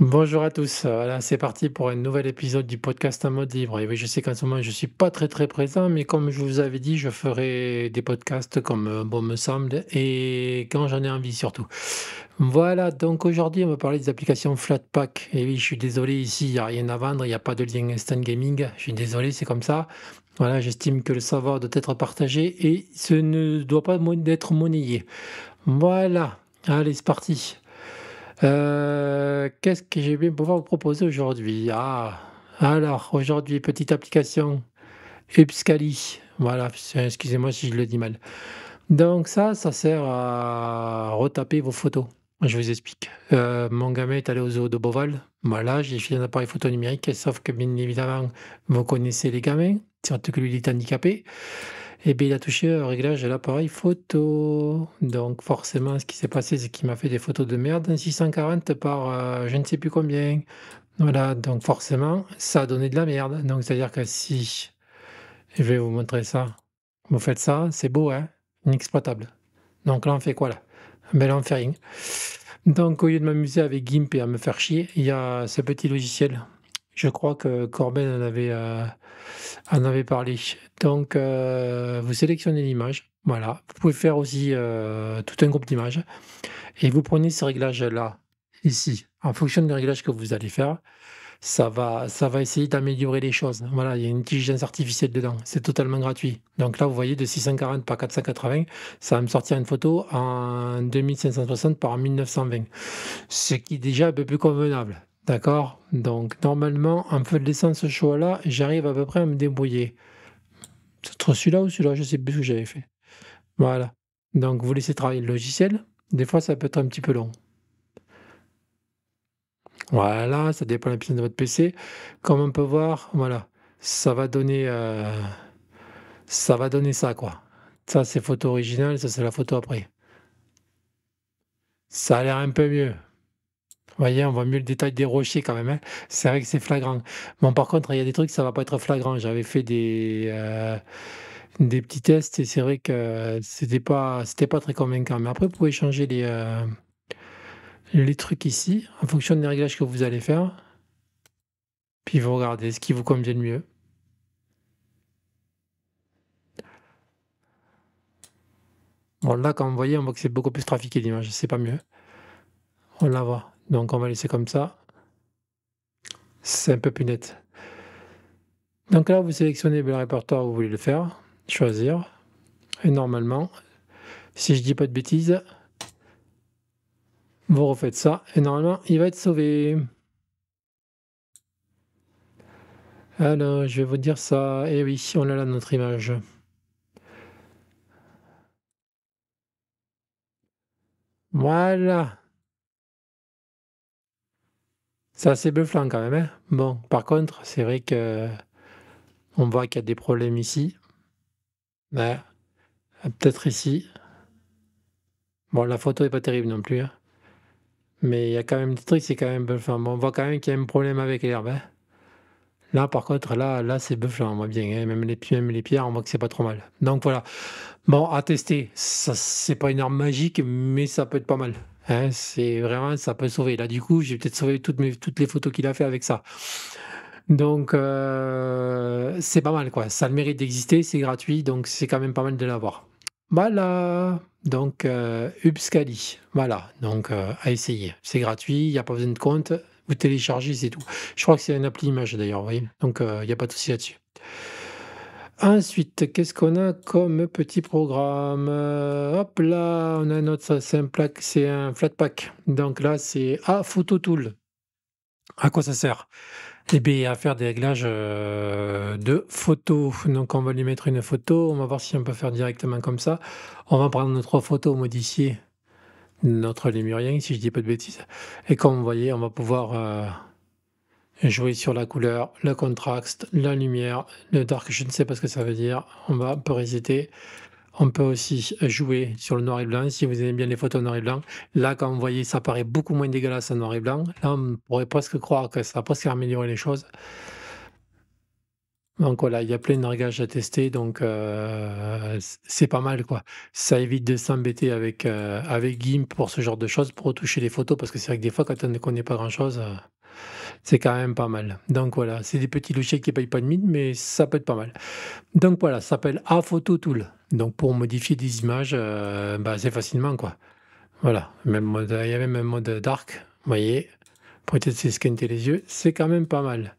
Bonjour à tous, voilà, c'est parti pour un nouvel épisode du podcast en mode libre. Et oui, je sais qu'en ce moment, je ne suis pas très très présent, mais comme je vous avais dit, je ferai des podcasts comme euh, bon me semble et quand j'en ai envie surtout. Voilà, donc aujourd'hui, on va parler des applications Flatpak. Et oui, je suis désolé, ici, il n'y a rien à vendre, il n'y a pas de lien Instant Gaming. Je suis désolé, c'est comme ça. Voilà, j'estime que le savoir doit être partagé et ce ne doit pas être monnayé. Voilà, allez, c'est parti. Euh, qu'est-ce que j'ai bien pouvoir vous proposer aujourd'hui Ah, alors aujourd'hui, petite application Upscali. Voilà, excusez-moi si je le dis mal. Donc ça, ça sert à retaper vos photos. Je vous explique. Euh, mon gamin est allé au zoo de Beauval. Voilà, j'ai fait un appareil photo numérique, sauf que bien évidemment, vous connaissez les gamins, surtout que lui, il est handicapé. Et eh bien, il a touché au réglage de l'appareil photo. Donc, forcément, ce qui s'est passé, c'est qu'il m'a fait des photos de merde, 640 par euh, je ne sais plus combien. Voilà, donc forcément, ça a donné de la merde. Donc, c'est-à-dire que si je vais vous montrer ça, vous faites ça, c'est beau, hein Inexploitable. Donc là, on fait quoi là Ben là, on fait rien. Donc, au lieu de m'amuser avec GIMP et à me faire chier, il y a ce petit logiciel je crois que Corben en avait, euh, en avait parlé. Donc, euh, vous sélectionnez l'image. Voilà. Vous pouvez faire aussi euh, tout un groupe d'images. Et vous prenez ce réglage là ici. En fonction des réglages que vous allez faire, ça va, ça va essayer d'améliorer les choses. Voilà, il y a une intelligence artificielle dedans. C'est totalement gratuit. Donc là, vous voyez, de 640 par 480, ça va me sortir une photo en 2560 par 1920. Ce qui est déjà un peu plus convenable. D'accord Donc normalement, en faisant ce choix-là, j'arrive à peu près à me débrouiller. C'est trop celui-là ou celui-là, je ne sais plus ce que j'avais fait. Voilà. Donc vous laissez travailler le logiciel. Des fois, ça peut être un petit peu long. Voilà, ça dépend de la puissance de votre PC. Comme on peut voir, voilà, ça va donner, euh, ça va donner ça quoi. Ça c'est photo originale, ça c'est la photo après. Ça a l'air un peu mieux voyez, on voit mieux le détail des rochers quand même. Hein. C'est vrai que c'est flagrant. Bon, par contre, il y a des trucs, ça va pas être flagrant. J'avais fait des, euh, des petits tests et c'est vrai que c'était pas, c'était pas très convaincant. Mais après, vous pouvez changer les, euh, les trucs ici en fonction des réglages que vous allez faire. Puis vous regardez ce qui vous convient le mieux. Bon, là, quand vous voyez, on voit que c'est beaucoup plus trafiqué l'image, c'est pas mieux. On la voit. Donc on va laisser comme ça. C'est un peu plus net. Donc là, vous sélectionnez le répertoire où vous voulez le faire, choisir. Et normalement, si je dis pas de bêtises, vous refaites ça et normalement, il va être sauvé. Alors, je vais vous dire ça. Et eh oui, on a là notre image. Voilà. C'est assez bluffant quand même. Hein. bon, par contre, c'est vrai que euh, on voit qu'il y a des problèmes ici. Euh, peut-être ici. Bon, la photo n'est pas terrible non plus. Hein. Mais il y a quand même des trucs, c'est quand même bluffant. on voit quand même qu'il y a un problème avec l'herbe. Hein. Là, par contre, là, là c'est bluffant, Moi, voit bien. Même, les, les pierres, on voit que c'est pas trop mal. Donc voilà. Bon, à tester. Ça, c'est pas une arme magique, mais ça peut être pas mal. Hein, c'est vraiment, ça peut sauver. Là, du coup, j'ai peut-être sauvé toutes, mes, toutes les photos qu'il a fait avec ça. Donc, euh, c'est pas mal, quoi. Ça le mérite d'exister, c'est gratuit, donc c'est quand même pas mal de l'avoir. Voilà. Donc, euh, Upscali. Voilà. Donc, euh, à essayer. C'est gratuit, il n'y a pas besoin de compte. Vous téléchargez, c'est tout. Je crois que c'est une appli image, d'ailleurs, vous Donc, euh, il n'y a pas de souci là-dessus. Ensuite, qu'est-ce qu'on a comme petit programme Hop là, on a un autre, c'est un, flat pack. Donc là, c'est A Photo Tool. À quoi ça sert Eh bien, à faire des réglages euh, de photos. Donc, on va lui mettre une photo. On va voir si on peut faire directement comme ça. On va prendre nos trois photos, modifier notre lémurien, si je dis pas de bêtises. Et comme vous voyez, on va pouvoir... Euh, jouer sur la couleur, le contraste, la lumière, le dark, je ne sais pas ce que ça veut dire, on va peu hésiter. On peut aussi jouer sur le noir et blanc. Si vous aimez bien les photos en noir et blanc, là, quand vous voyez, ça paraît beaucoup moins dégueulasse en noir et blanc. Là, on pourrait presque croire que ça a presque améliorer les choses. Donc voilà, il y a plein de d'argages à tester, donc euh, c'est pas mal quoi. Ça évite de s'embêter avec, euh, avec GIMP pour ce genre de choses, pour retoucher les photos, parce que c'est vrai que des fois, quand on ne connaît pas grand chose, euh, c'est quand même pas mal. Donc voilà, c'est des petits logiciels qui ne payent pas de mine, mais ça peut être pas mal. Donc voilà, ça s'appelle Photo Tool. Donc pour modifier des images, euh, bah, c'est facilement quoi. Voilà, même il y a même un mode dark, vous voyez, pour peut-être de les yeux, c'est quand même pas mal.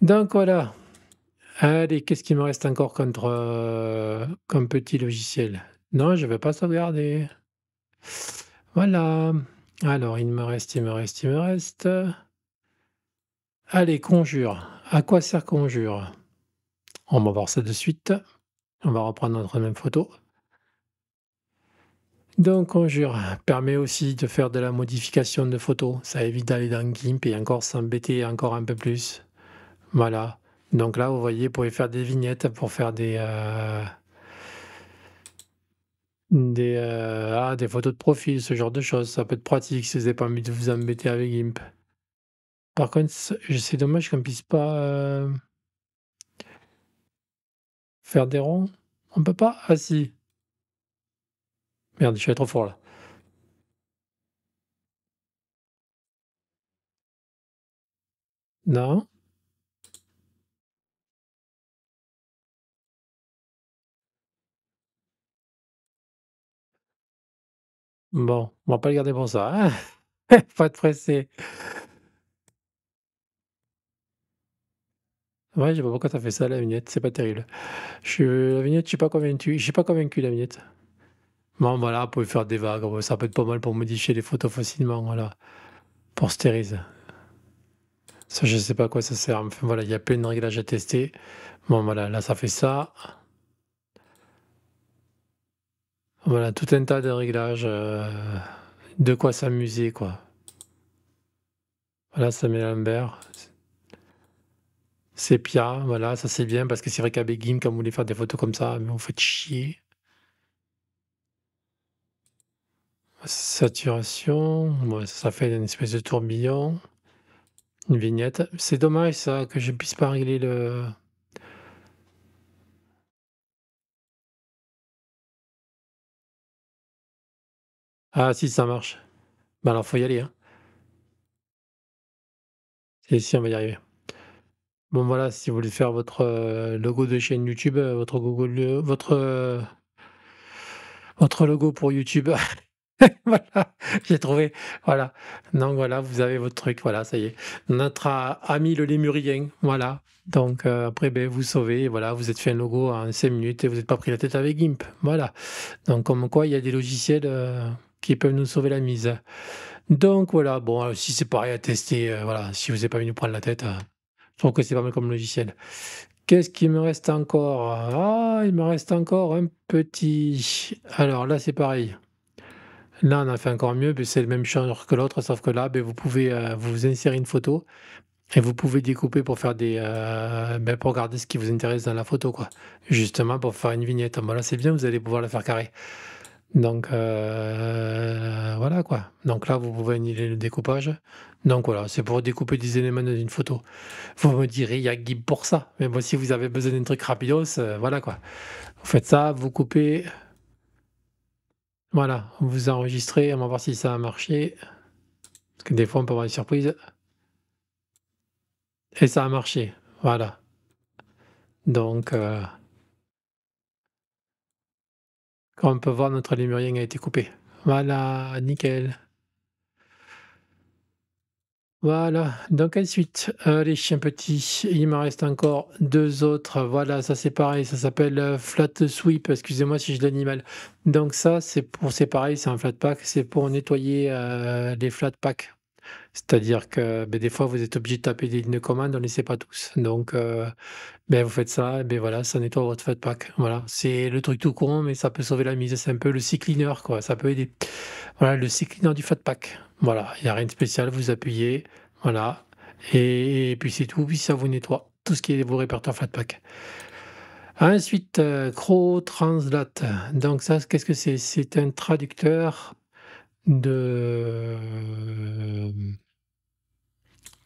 Donc voilà. Allez, qu'est-ce qu'il me reste encore contre, euh, comme petit logiciel Non, je ne vais pas sauvegarder. Voilà. Alors, il me reste, il me reste, il me reste. Allez, conjure. À quoi sert conjure On va voir ça de suite. On va reprendre notre même photo. Donc conjure permet aussi de faire de la modification de photos. Ça évite d'aller dans GIMP et encore s'embêter encore un peu plus. Voilà. Donc là, vous voyez, vous pouvez faire des vignettes pour faire des... Euh, des, euh, ah, des photos de profil, ce genre de choses. Ça peut être pratique si vous n'avez pas envie de vous embêter avec GIMP. Par contre, c'est dommage qu'on ne puisse pas euh, faire des ronds. On peut pas Ah si. Merde, je suis trop fort là. Non. Bon, on va pas le garder pour ça. pas hein? de pressé. Ouais, je sais pas pourquoi ça fait ça, la vignette. C'est pas terrible. Je, la vignette, je suis pas convaincu. Je suis pas convaincu, la vignette. Bon, voilà, vous pouvez faire des vagues. Ça peut être pas mal pour modifier les photos facilement, voilà. Pour stérise. Ça, je sais pas à quoi ça sert. Enfin, voilà, il y a plein de réglages à tester. Bon, voilà, là, ça fait ça. Voilà, tout un tas de réglages. Euh, de quoi s'amuser, quoi. Voilà, ça met l'ambert. Sépia, voilà, ça c'est bien parce que c'est vrai qu'à Begin, quand vous voulez faire des photos comme ça, mais vous faites chier. Saturation, ça fait une espèce de tourbillon. Une vignette. C'est dommage ça que je puisse pas régler le. Ah si ça marche. Bah alors faut y aller. Et hein. si on va y arriver. Bon voilà, si vous voulez faire votre euh, logo de chaîne YouTube, euh, votre Google, euh, votre votre logo pour YouTube. voilà, j'ai trouvé. Voilà. Donc voilà, vous avez votre truc. Voilà, ça y est. Notre ami le lémurien. Voilà. Donc après, ben, vous sauvez. Voilà, vous êtes fait un logo en 5 minutes et vous n'êtes pas pris la tête avec GIMP. Voilà. Donc comme quoi, il y a des logiciels qui peuvent nous sauver la mise. Donc voilà. Bon, si c'est pareil à tester, voilà. Si vous n'avez pas venu prendre la tête. Je que c'est pas mal comme logiciel. Qu'est-ce qu'il me reste encore Ah, il me reste encore un petit. Alors là, c'est pareil. Là, on a fait encore mieux, mais c'est le même genre que l'autre, sauf que là, ben, vous pouvez euh, vous insérer une photo et vous pouvez découper pour faire des, euh, ben, pour garder ce qui vous intéresse dans la photo, quoi. Justement, pour faire une vignette. Bon, là, c'est bien, vous allez pouvoir la faire carrée. Donc euh, voilà quoi. Donc là, vous pouvez annuler le découpage. Donc voilà, c'est pour découper des éléments d'une photo. Vous me direz, il y a Gib pour ça. Mais moi si vous avez besoin d'un truc rapide, euh, voilà quoi. Vous faites ça, vous coupez. Voilà, vous enregistrez. On va voir si ça a marché. Parce que des fois, on peut avoir des surprises. Et ça a marché. Voilà. Donc. Euh, comme on peut voir, notre lémurien a été coupé. Voilà, nickel. Voilà, donc ensuite, euh, les chiens petits, il m'en reste encore deux autres. Voilà, ça c'est pareil, ça s'appelle euh, flat sweep, excusez-moi si je l'animal. Donc ça, c'est pour, séparer, pareil, c'est un flat pack, c'est pour nettoyer euh, les flat packs. C'est-à-dire que ben, des fois, vous êtes obligé de taper des lignes de commande, on ne les sait pas tous. Donc, euh, ben, vous faites ça, et ben, voilà, ça nettoie votre fatpack. Voilà, c'est le truc tout con, mais ça peut sauver la mise. C'est un peu le cyclineur, quoi. Ça peut aider. Voilà, le cyclineur du fatpack. Voilà, il n'y a rien de spécial, vous appuyez, voilà. Et, puis c'est tout, puis ça vous nettoie tout ce qui est vos répertoires fatpack. Ensuite, euh, Cro Translate. Donc ça, qu'est-ce que c'est C'est un traducteur de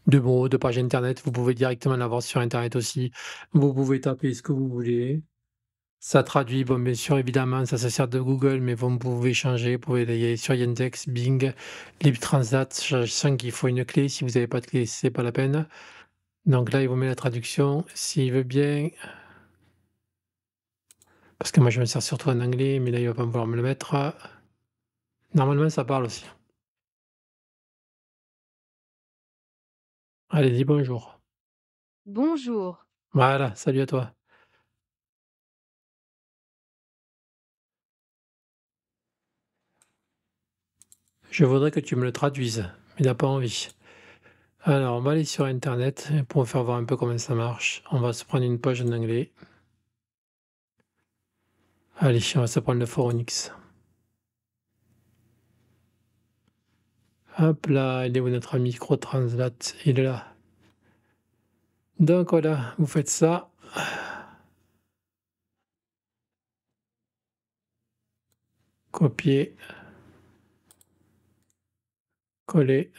de, de page internet. Vous pouvez directement l'avoir sur internet aussi. Vous pouvez taper ce que vous voulez. Ça traduit, bon, bien sûr, évidemment, ça se sert de Google, mais vous pouvez changer. Vous pouvez aller sur Yandex, Bing, LibTransat. Je sens qu'il faut une clé. Si vous n'avez pas de clé, c'est pas la peine. Donc là, il vous met la traduction. S'il veut bien. Parce que moi, je me sers surtout en anglais, mais là, il va pas vouloir me le mettre. Normalement, ça parle aussi. Allez, dis bonjour. Bonjour. Voilà, salut à toi. Je voudrais que tu me le traduises, mais il n'a pas envie. Alors, on va aller sur Internet pour faire voir un peu comment ça marche. On va se prendre une poche en anglais. Allez, on va se prendre le Foronix. Hop là, il est où notre micro translate Il est là. Donc voilà, vous faites ça. Copier. Coller.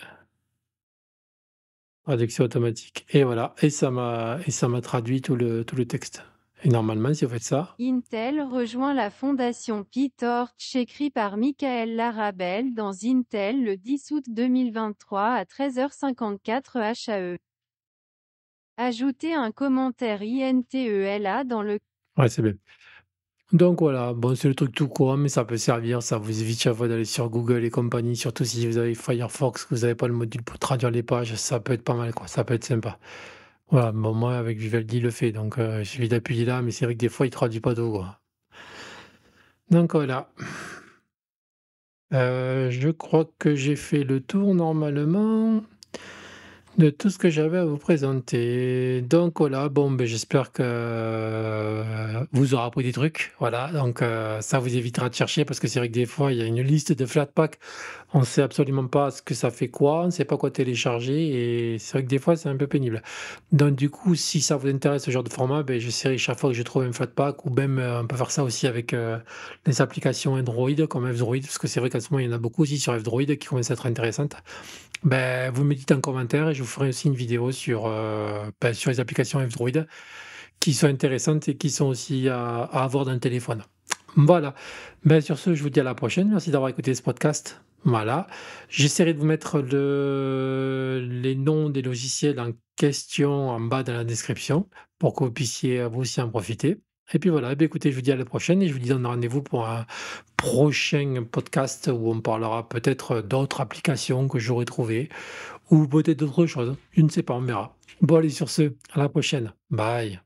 Traduction automatique. Et voilà, et ça m'a traduit tout le, tout le texte. Et normalement, si vous faites ça. Intel rejoint la fondation PyTorch écrit par Michael Larabelle dans Intel le 10 août 2023 à 13h54 HAE. E. Ajoutez un commentaire INTELA dans le. Ouais, c'est bien. Donc voilà, bon, c'est le truc tout court mais ça peut servir. Ça vous évite chaque fois d'aller sur Google et compagnie, surtout si vous avez Firefox, que vous n'avez pas le module pour traduire les pages. Ça peut être pas mal, quoi. Ça peut être sympa. Voilà, bon, moi, avec Vivaldi, il le fait. Donc, je euh, il suffit d'appuyer là, mais c'est vrai que des fois, il traduit pas tout. Donc, voilà. Euh, je crois que j'ai fait le tour normalement de tout ce que j'avais à vous présenter. Donc voilà, bon, ben, j'espère que vous aurez appris des trucs. Voilà, donc euh, ça vous évitera de chercher parce que c'est vrai que des fois, il y a une liste de flat On ne sait absolument pas ce que ça fait quoi, on ne sait pas quoi télécharger et c'est vrai que des fois, c'est un peu pénible. Donc du coup, si ça vous intéresse ce genre de format, je ben, j'essaierai chaque fois que je trouve un flat ou même euh, on peut faire ça aussi avec euh, les applications Android comme F-Droid parce que c'est vrai qu'en ce moment, il y en a beaucoup aussi sur F-Droid qui commencent à être intéressantes. Ben, vous me dites en commentaire et je vous ferai aussi une vidéo sur, euh, ben, sur les applications F-Droid qui sont intéressantes et qui sont aussi à, avoir dans le téléphone. Voilà. Ben, sur ce, je vous dis à la prochaine. Merci d'avoir écouté ce podcast. Voilà. J'essaierai de vous mettre les noms des logiciels en question en bas dans la description pour que vous puissiez vous aussi en profiter. Et puis voilà, eh écoutez, je vous dis à la prochaine et je vous dis donne rendez-vous pour un prochain podcast où on parlera peut-être d'autres applications que j'aurai trouvées ou peut-être d'autres choses. Je ne sais pas, on verra. Bon, allez, sur ce, à la prochaine. Bye.